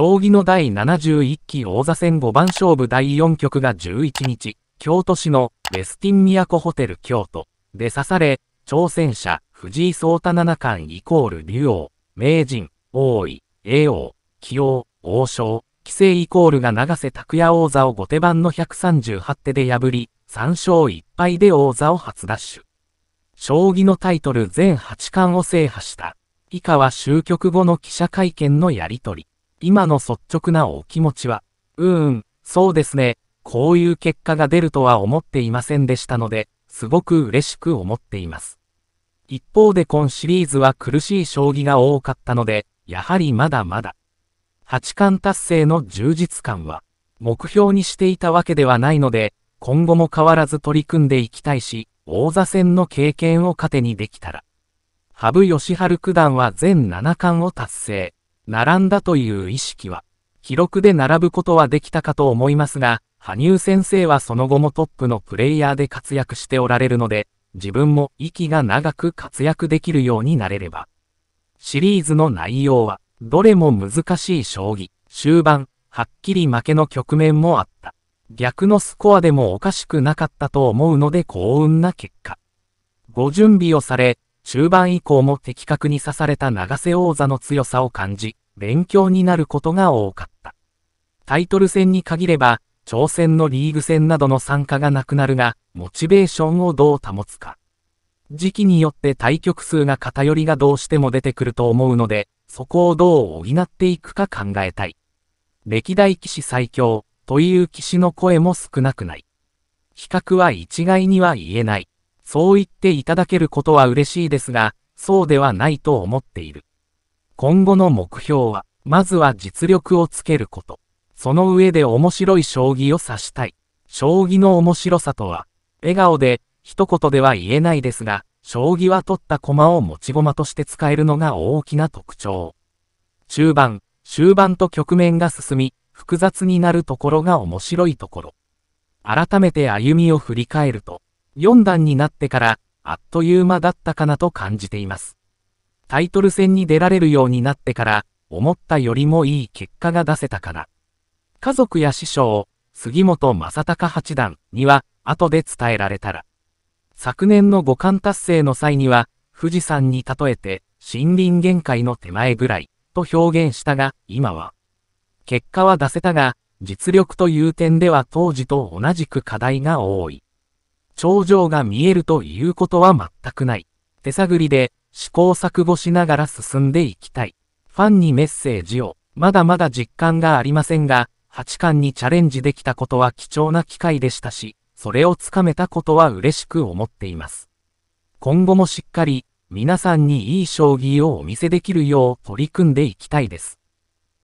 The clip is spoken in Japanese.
将棋の第71期王座戦五番勝負第4局が11日、京都市のェスティン都ホテル京都で刺され、挑戦者、藤井聡太七冠イコール竜王、名人、王位、叡王、棋王、王将、棋聖イコールが永瀬拓也王座を後手番の138手で破り、3勝1敗で王座を初奪取。将棋のタイトル全8冠を制覇した。以下は終局後の記者会見のやりとり。今の率直なお気持ちは、うーん、そうですね、こういう結果が出るとは思っていませんでしたので、すごく嬉しく思っています。一方で今シリーズは苦しい将棋が多かったので、やはりまだまだ。八冠達成の充実感は、目標にしていたわけではないので、今後も変わらず取り組んでいきたいし、王座戦の経験を糧にできたら。羽生善治九段は全7冠を達成。並んだという意識は、記録で並ぶことはできたかと思いますが、羽生先生はその後もトップのプレイヤーで活躍しておられるので、自分も息が長く活躍できるようになれれば。シリーズの内容は、どれも難しい将棋、終盤、はっきり負けの局面もあった。逆のスコアでもおかしくなかったと思うので幸運な結果。ご準備をされ、終盤以降も的確に刺された永瀬王座の強さを感じ、勉強になることが多かった。タイトル戦に限れば、挑戦のリーグ戦などの参加がなくなるが、モチベーションをどう保つか。時期によって対局数が偏りがどうしても出てくると思うので、そこをどう補っていくか考えたい。歴代騎士最強という騎士の声も少なくない。比較は一概には言えない。そう言っていただけることは嬉しいですが、そうではないと思っている。今後の目標は、まずは実力をつけること。その上で面白い将棋を指したい。将棋の面白さとは、笑顔で、一言では言えないですが、将棋は取った駒を持ち駒として使えるのが大きな特徴。中盤、終盤と局面が進み、複雑になるところが面白いところ。改めて歩みを振り返ると、4段になってから、あっという間だったかなと感じています。タイトル戦に出られるようになってから、思ったよりもいい結果が出せたから。家族や師匠、杉本正隆八段には、後で伝えられたら。昨年の五冠達成の際には、富士山に例えて、森林限界の手前ぐらい、と表現したが、今は。結果は出せたが、実力という点では当時と同じく課題が多い。症状が見えるということは全くない。手探りで試行錯誤しながら進んでいきたい。ファンにメッセージを、まだまだ実感がありませんが、八冠にチャレンジできたことは貴重な機会でしたし、それをつかめたことは嬉しく思っています。今後もしっかり、皆さんにいい将棋をお見せできるよう取り組んでいきたいです。